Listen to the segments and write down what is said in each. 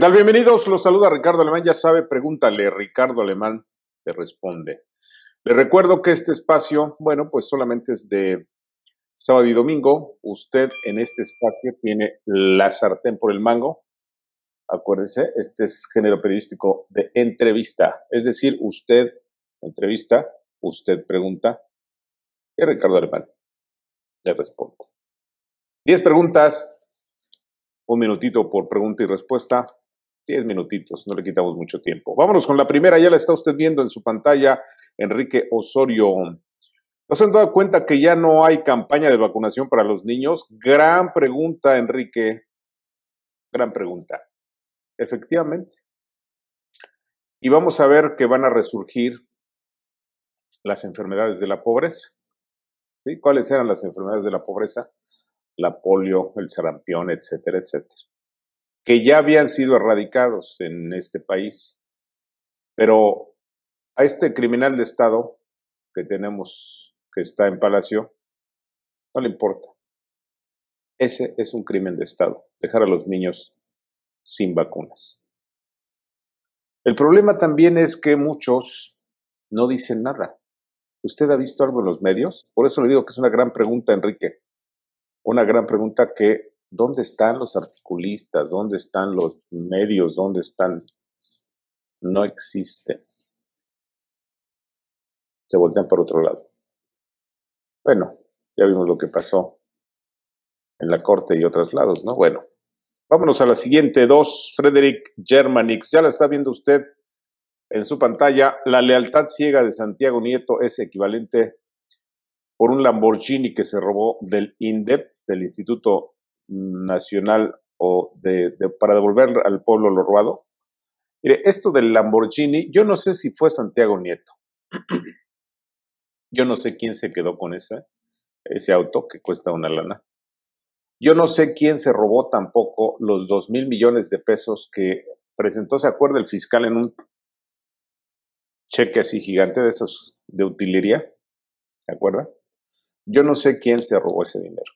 tal? Bienvenidos. Los saluda Ricardo Alemán. Ya sabe, pregúntale. Ricardo Alemán te responde. Le recuerdo que este espacio, bueno, pues solamente es de sábado y domingo. Usted en este espacio tiene la sartén por el mango. Acuérdese, este es género periodístico de entrevista. Es decir, usted entrevista, usted pregunta y Ricardo Alemán le responde. Diez preguntas, un minutito por pregunta y respuesta 10 minutitos, no le quitamos mucho tiempo. Vámonos con la primera, ya la está usted viendo en su pantalla, Enrique Osorio. ¿No se han dado cuenta que ya no hay campaña de vacunación para los niños? Gran pregunta, Enrique. Gran pregunta. Efectivamente. Y vamos a ver que van a resurgir las enfermedades de la pobreza. ¿Cuáles eran las enfermedades de la pobreza? La polio, el sarampión, etcétera, etcétera que ya habían sido erradicados en este país. Pero a este criminal de Estado que tenemos, que está en Palacio, no le importa. Ese es un crimen de Estado, dejar a los niños sin vacunas. El problema también es que muchos no dicen nada. ¿Usted ha visto algo en los medios? Por eso le digo que es una gran pregunta, Enrique. Una gran pregunta que ¿Dónde están los articulistas? ¿Dónde están los medios? ¿Dónde están? No existen. Se voltean por otro lado. Bueno, ya vimos lo que pasó en la corte y otros lados, ¿no? Bueno, vámonos a la siguiente. Dos, Frederick Germanix. Ya la está viendo usted en su pantalla. La lealtad ciega de Santiago Nieto es equivalente por un Lamborghini que se robó del INDEP, del Instituto nacional o de, para devolver al pueblo lo robado. Mire, esto del Lamborghini, yo no sé si fue Santiago Nieto. Yo no sé quién se quedó con ese, ese auto que cuesta una lana. Yo no sé quién se robó tampoco los dos mil millones de pesos que presentó, se acuerda, el fiscal en un cheque así gigante de esas de utilería. ¿Se acuerda? Yo no sé quién se robó ese dinero.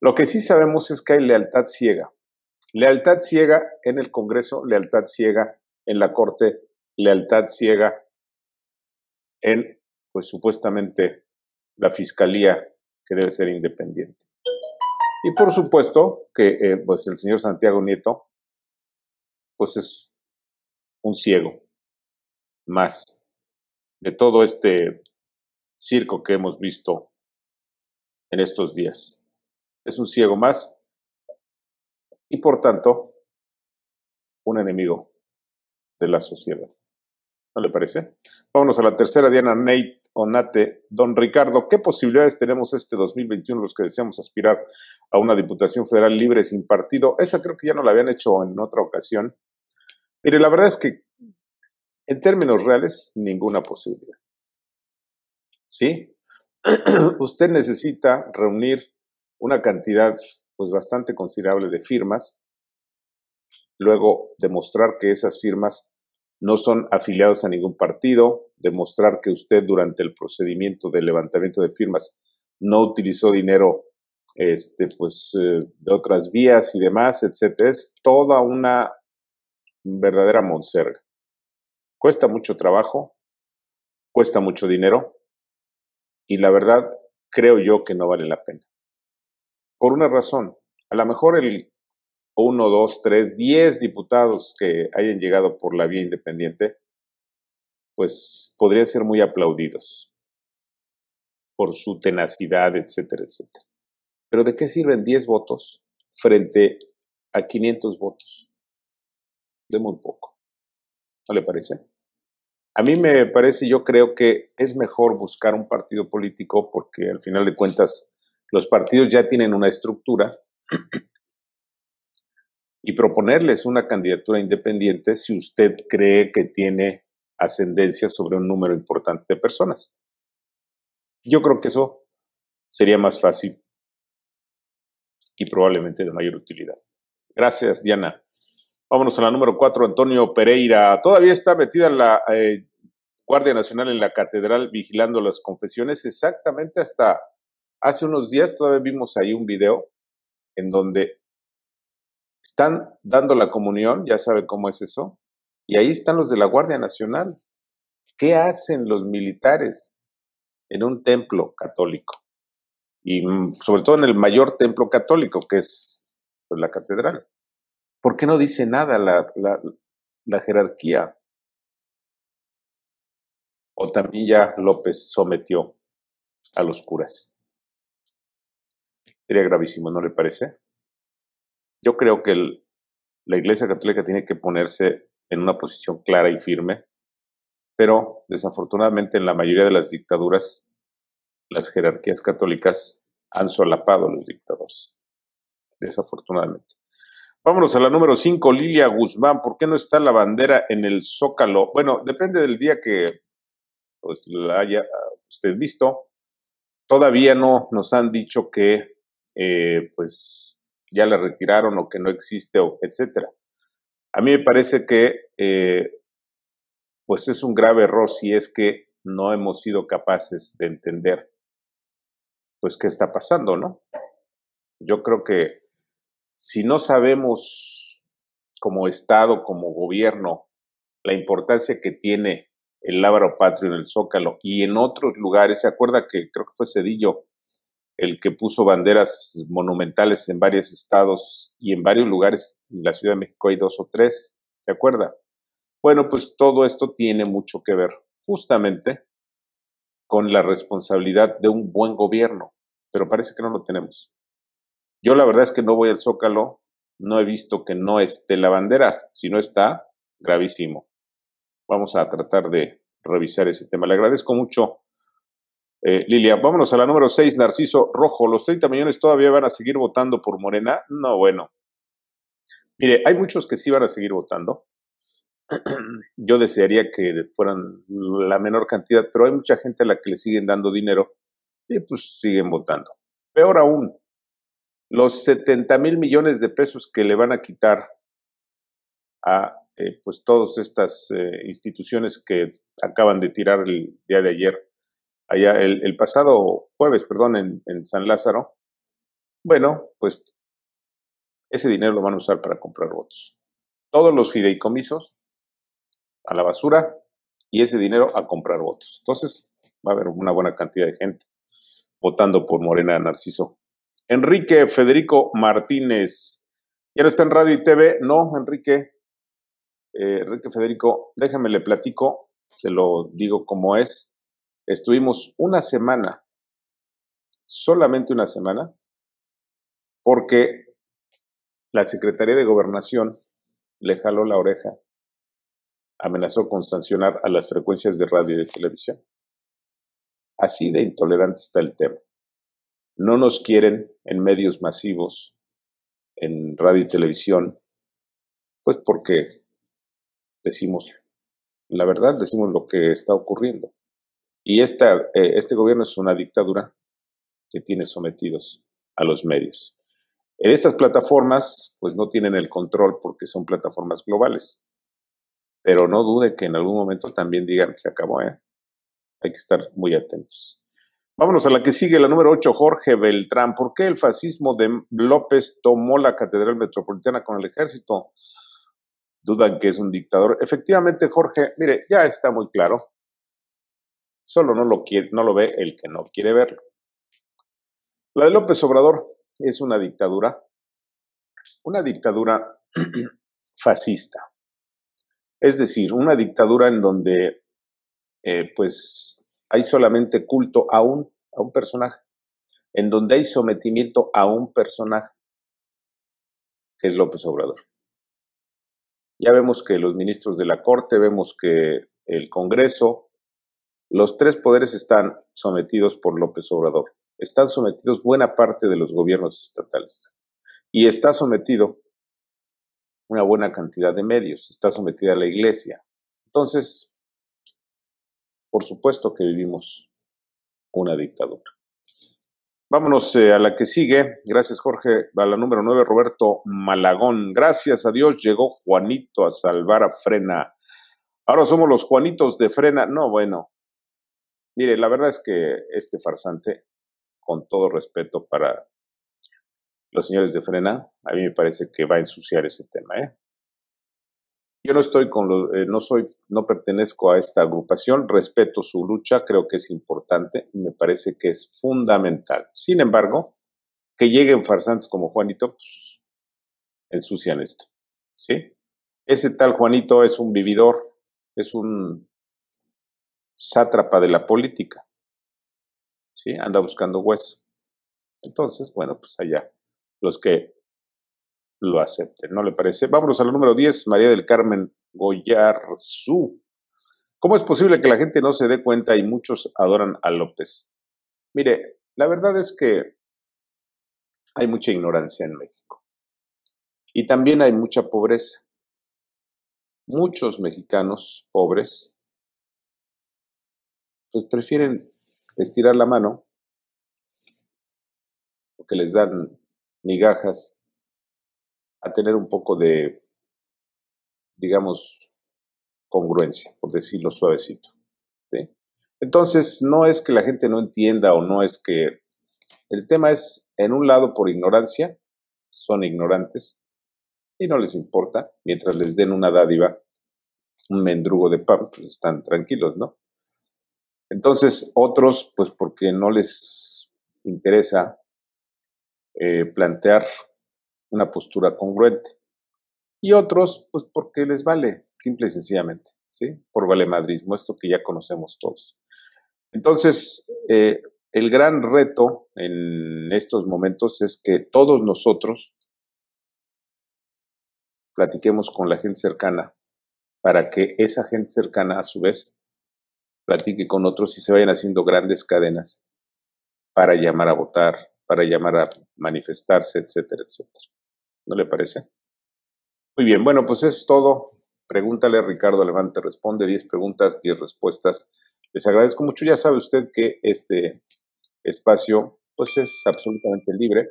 Lo que sí sabemos es que hay lealtad ciega. Lealtad ciega en el Congreso, lealtad ciega en la Corte, lealtad ciega en, pues supuestamente, la Fiscalía, que debe ser independiente. Y por supuesto que eh, pues el señor Santiago Nieto, pues es un ciego más de todo este circo que hemos visto en estos días es un ciego más y por tanto un enemigo de la sociedad. ¿No le parece? Vámonos a la tercera, Diana Nate Onate. Don Ricardo, ¿qué posibilidades tenemos este 2021 los que deseamos aspirar a una Diputación Federal libre sin partido? Esa creo que ya no la habían hecho en otra ocasión. Mire, la verdad es que en términos reales, ninguna posibilidad. ¿Sí? Usted necesita reunir una cantidad pues bastante considerable de firmas, luego demostrar que esas firmas no son afiliados a ningún partido, demostrar que usted durante el procedimiento de levantamiento de firmas no utilizó dinero este, pues, eh, de otras vías y demás, etc. Es toda una verdadera monserga. Cuesta mucho trabajo, cuesta mucho dinero y la verdad creo yo que no vale la pena por una razón. A lo mejor el 1, 2, 3, 10 diputados que hayan llegado por la vía independiente, pues podrían ser muy aplaudidos por su tenacidad, etcétera, etcétera. Pero ¿de qué sirven 10 votos frente a 500 votos? De muy poco. ¿No le parece? A mí me parece, yo creo que es mejor buscar un partido político porque al final de cuentas los partidos ya tienen una estructura y proponerles una candidatura independiente si usted cree que tiene ascendencia sobre un número importante de personas. Yo creo que eso sería más fácil y probablemente de mayor utilidad. Gracias, Diana. Vámonos a la número cuatro, Antonio Pereira. Todavía está metida la eh, Guardia Nacional en la catedral vigilando las confesiones exactamente hasta Hace unos días todavía vimos ahí un video en donde están dando la comunión, ya sabe cómo es eso, y ahí están los de la Guardia Nacional. ¿Qué hacen los militares en un templo católico? Y mm, sobre todo en el mayor templo católico, que es pues, la catedral. ¿Por qué no dice nada la, la jerarquía? O también ya López sometió a los curas. Sería gravísimo, ¿no le parece? Yo creo que la Iglesia Católica tiene que ponerse en una posición clara y firme, pero desafortunadamente en la mayoría de las dictaduras las jerarquías católicas han solapado a los dictadores. Desafortunadamente. Vámonos a la número 5, Lilia Guzmán. ¿Por qué no está la bandera en el zócalo? Bueno, depende del día que pues, la haya ah, usted visto. Todavía no nos han dicho que eh, pues ya la retiraron o que no existe, etcétera. A mí me parece que eh, pues es un grave error si es que no hemos sido capaces de entender pues qué está pasando, ¿no? Yo creo que si no sabemos como Estado, como gobierno, la importancia que tiene el Lábaro Patrio en el Zócalo y en otros lugares, se acuerda que creo que fue Cedillo, el que puso banderas monumentales en varios estados y en varios lugares, en la Ciudad de México hay dos o tres, ¿se acuerda? Bueno, pues todo esto tiene mucho que ver justamente con la responsabilidad de un buen gobierno, pero parece que no lo tenemos. Yo la verdad es que no voy al Zócalo, no he visto que no esté la bandera, si no está, gravísimo. Vamos a tratar de revisar ese tema. Le agradezco mucho eh, Lilia. Vámonos a la número 6, Narciso Rojo. ¿Los 30 millones todavía van a seguir votando por Morena? No, bueno. Mire, hay muchos que sí van a seguir votando. Yo desearía que fueran la menor cantidad, pero hay mucha gente a la que le siguen dando dinero y pues siguen votando. Peor aún, los 70 mil millones de pesos que le van a quitar a eh, pues todas estas eh, instituciones que acaban de tirar el día de ayer allá el, pasado jueves, perdón, en, San Lázaro, bueno, pues ese dinero lo van a usar para comprar votos. Todos los fideicomisos a la basura y ese dinero a comprar votos. Entonces va a haber una buena cantidad de gente votando por Morena Narciso. Enrique Federico Martínez. ¿Ya no está en radio y TV? No, Enrique. Eh, Enrique Federico, déjame le platico, se lo digo como es. Estuvimos una semana, solamente una semana, porque la Secretaría de Gobernación le jaló la oreja, amenazó con sancionar a las frecuencias de radio y de televisión. Así de intolerante está el tema. No nos quieren en medios masivos, en radio y televisión, pues porque decimos, la verdad, decimos lo que está ocurriendo. Y esta, eh, este gobierno es una dictadura que tiene sometidos a los medios. En estas plataformas, pues no tienen el control porque son plataformas globales. Pero no dude que en algún momento también digan, se acabó, ¿eh? Hay que estar muy atentos. Vámonos a la que sigue, la número 8, Jorge Beltrán. ¿Por qué el fascismo de López tomó la Catedral Metropolitana con el ejército? Dudan que es un dictador. Efectivamente, Jorge, mire, ya está muy claro solo no lo, quiere, no lo ve el que no quiere verlo. La de López Obrador es una dictadura, una dictadura fascista, es decir, una dictadura en donde eh, pues hay solamente culto a un, a un personaje, en donde hay sometimiento a un personaje, que es López Obrador. Ya vemos que los ministros de la Corte, vemos que el Congreso, los tres poderes están sometidos por López Obrador. Están sometidos buena parte de los gobiernos estatales. Y está sometido una buena cantidad de medios. Está sometida la iglesia. Entonces, por supuesto que vivimos una dictadura. Vámonos eh, a la que sigue. Gracias, Jorge. A la número nueve, Roberto Malagón. Gracias a Dios llegó Juanito a salvar a Frena. Ahora somos los Juanitos de Frena. No, bueno, Mire, la verdad es que este farsante, con todo respeto para los señores de Frena, a mí me parece que va a ensuciar ese tema. ¿eh? Yo no estoy con los, eh, no soy, no pertenezco a esta agrupación, respeto su lucha, creo que es importante me parece que es fundamental. Sin embargo, que lleguen farsantes como Juanito, pues, ensucian esto, Ese tal Juanito es un vividor, es un sátrapa de la política. ¿Sí? Anda buscando hueso. Entonces, bueno, pues allá los que lo acepten, ¿no le parece? Vámonos al número 10, María del Carmen Goyarzú. ¿Cómo es posible que la gente no se dé cuenta y muchos adoran a López? Mire, la verdad es que hay mucha ignorancia en México y también hay mucha pobreza. Muchos mexicanos pobres entonces prefieren estirar la mano porque les dan migajas a tener un poco de, digamos, congruencia, por decirlo suavecito. Entonces, no es que la gente no entienda o no es que... El tema es, en un lado, por ignorancia, son ignorantes y no les importa, mientras les den una dádiva, un mendrugo de pan, pues, están tranquilos, ¿no? Entonces, otros, pues porque no les interesa eh, plantear una postura congruente. Y otros, pues porque les vale, simple y sencillamente, ¿sí? Por valemadrismo, esto que ya conocemos todos. Entonces, eh, el gran reto en estos momentos es que todos nosotros platiquemos con la gente cercana para que esa gente cercana, a su vez, platique con otros y se vayan haciendo grandes cadenas para llamar a votar, para llamar a manifestarse, etcétera, etcétera. ¿No le parece? Muy bien, bueno, pues es todo. Pregúntale, Ricardo levante, responde, 10 preguntas, 10 respuestas. Les agradezco mucho, ya sabe usted que este espacio pues es absolutamente libre.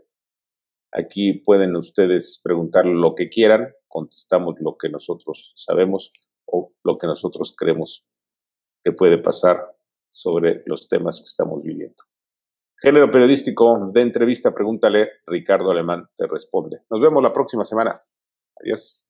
Aquí pueden ustedes preguntar lo que quieran, contestamos lo que nosotros sabemos o lo que nosotros creemos que puede pasar sobre los temas que estamos viviendo. Género periodístico de entrevista, pregúntale, Ricardo Alemán te responde. Nos vemos la próxima semana. Adiós.